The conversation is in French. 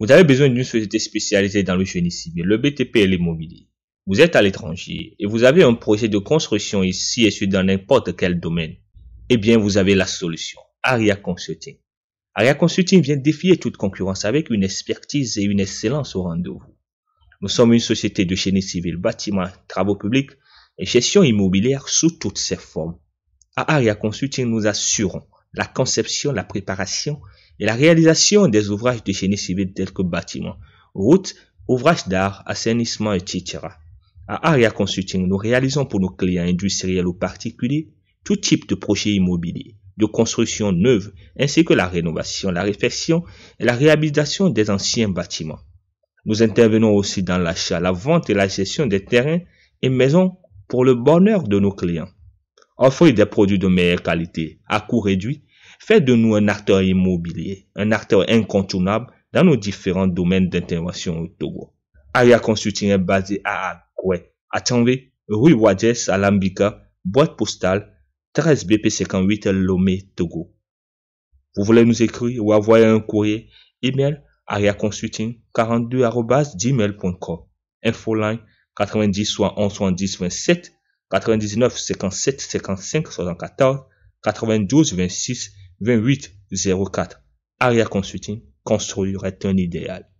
Vous avez besoin d'une société spécialisée dans le génie civil, le BTP et l'immobilier. Vous êtes à l'étranger et vous avez un projet de construction ici et sur dans n'importe quel domaine. Eh bien, vous avez la solution. Aria Consulting. Aria Consulting vient défier toute concurrence avec une expertise et une excellence au rendez-vous. Nous sommes une société de génie civil, bâtiment, travaux publics et gestion immobilière sous toutes ses formes. À Aria Consulting, nous assurons la conception, la préparation et la réalisation des ouvrages de génie civil tels que bâtiments, routes, ouvrages d'art, assainissement, etc. À Aria Consulting, nous réalisons pour nos clients industriels ou particuliers tout type de projet immobilier, de construction neuve, ainsi que la rénovation, la réfection et la réhabilitation des anciens bâtiments. Nous intervenons aussi dans l'achat, la vente et la gestion des terrains et maisons pour le bonheur de nos clients. Offrir des produits de meilleure qualité à coût réduit fait de nous un acteur immobilier, un acteur incontournable dans nos différents domaines d'intervention au Togo. Aria Consulting est basé à Agwe, à Tchangwe, rue Wadjes, à boîte postale 13 BP 58 Lomé, Togo. Vous voulez nous écrire ou envoyer un courrier, email ariaconsulting Info infoline 90 soit 11 70 27 99 57 55 74 92 26 2804. Aria Consulting, construire un idéal.